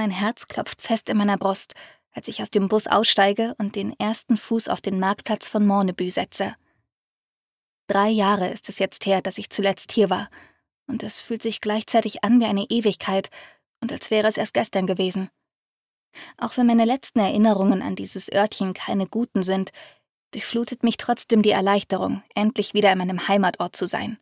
Mein Herz klopft fest in meiner Brust, als ich aus dem Bus aussteige und den ersten Fuß auf den Marktplatz von Mornebü setze. Drei Jahre ist es jetzt her, dass ich zuletzt hier war, und es fühlt sich gleichzeitig an wie eine Ewigkeit und als wäre es erst gestern gewesen. Auch wenn meine letzten Erinnerungen an dieses Örtchen keine guten sind, durchflutet mich trotzdem die Erleichterung, endlich wieder in meinem Heimatort zu sein.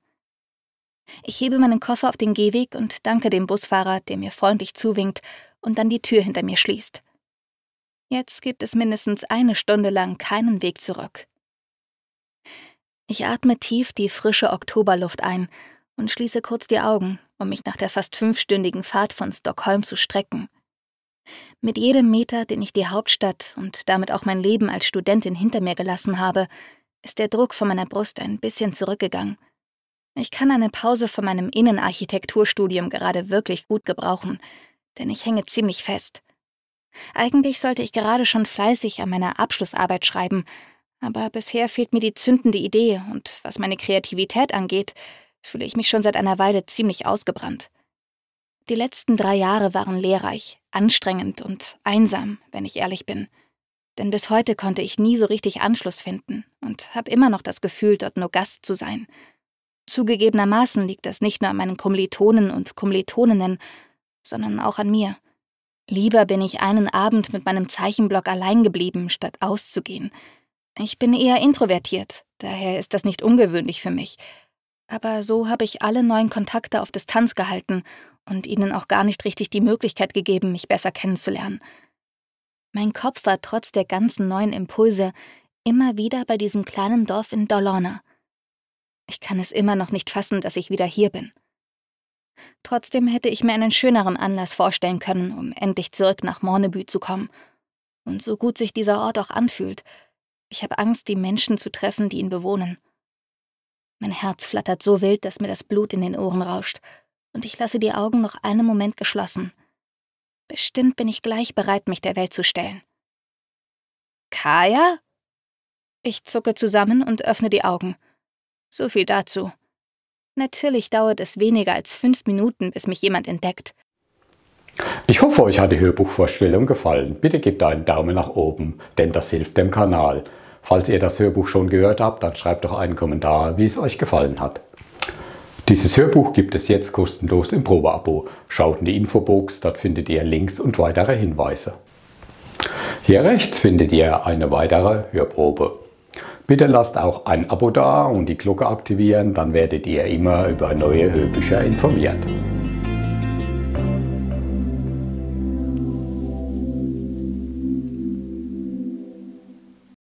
Ich hebe meinen Koffer auf den Gehweg und danke dem Busfahrer, der mir freundlich zuwinkt und dann die Tür hinter mir schließt. Jetzt gibt es mindestens eine Stunde lang keinen Weg zurück. Ich atme tief die frische Oktoberluft ein und schließe kurz die Augen, um mich nach der fast fünfstündigen Fahrt von Stockholm zu strecken. Mit jedem Meter, den ich die Hauptstadt und damit auch mein Leben als Studentin hinter mir gelassen habe, ist der Druck von meiner Brust ein bisschen zurückgegangen. Ich kann eine Pause von meinem Innenarchitekturstudium gerade wirklich gut gebrauchen, denn ich hänge ziemlich fest. Eigentlich sollte ich gerade schon fleißig an meiner Abschlussarbeit schreiben, aber bisher fehlt mir die zündende Idee und was meine Kreativität angeht, fühle ich mich schon seit einer Weile ziemlich ausgebrannt. Die letzten drei Jahre waren lehrreich, anstrengend und einsam, wenn ich ehrlich bin. Denn bis heute konnte ich nie so richtig Anschluss finden und habe immer noch das Gefühl, dort nur Gast zu sein. Zugegebenermaßen liegt das nicht nur an meinen Kommilitonen und Kommilitoninnen sondern auch an mir. Lieber bin ich einen Abend mit meinem Zeichenblock allein geblieben, statt auszugehen. Ich bin eher introvertiert, daher ist das nicht ungewöhnlich für mich. Aber so habe ich alle neuen Kontakte auf Distanz gehalten und ihnen auch gar nicht richtig die Möglichkeit gegeben, mich besser kennenzulernen. Mein Kopf war trotz der ganzen neuen Impulse immer wieder bei diesem kleinen Dorf in Dolorna. Ich kann es immer noch nicht fassen, dass ich wieder hier bin. Trotzdem hätte ich mir einen schöneren Anlass vorstellen können, um endlich zurück nach Mornebü zu kommen. Und so gut sich dieser Ort auch anfühlt, ich habe Angst, die Menschen zu treffen, die ihn bewohnen. Mein Herz flattert so wild, dass mir das Blut in den Ohren rauscht, und ich lasse die Augen noch einen Moment geschlossen. Bestimmt bin ich gleich bereit, mich der Welt zu stellen. Kaya? Ich zucke zusammen und öffne die Augen. So viel dazu. Natürlich dauert es weniger als fünf Minuten, bis mich jemand entdeckt. Ich hoffe, euch hat die Hörbuchvorstellung gefallen. Bitte gebt einen Daumen nach oben, denn das hilft dem Kanal. Falls ihr das Hörbuch schon gehört habt, dann schreibt doch einen Kommentar, wie es euch gefallen hat. Dieses Hörbuch gibt es jetzt kostenlos im Probeabo. Schaut in die Infobox, dort findet ihr Links und weitere Hinweise. Hier rechts findet ihr eine weitere Hörprobe. Bitte lasst auch ein Abo da und die Glocke aktivieren, dann werdet ihr immer über neue Hörbücher informiert.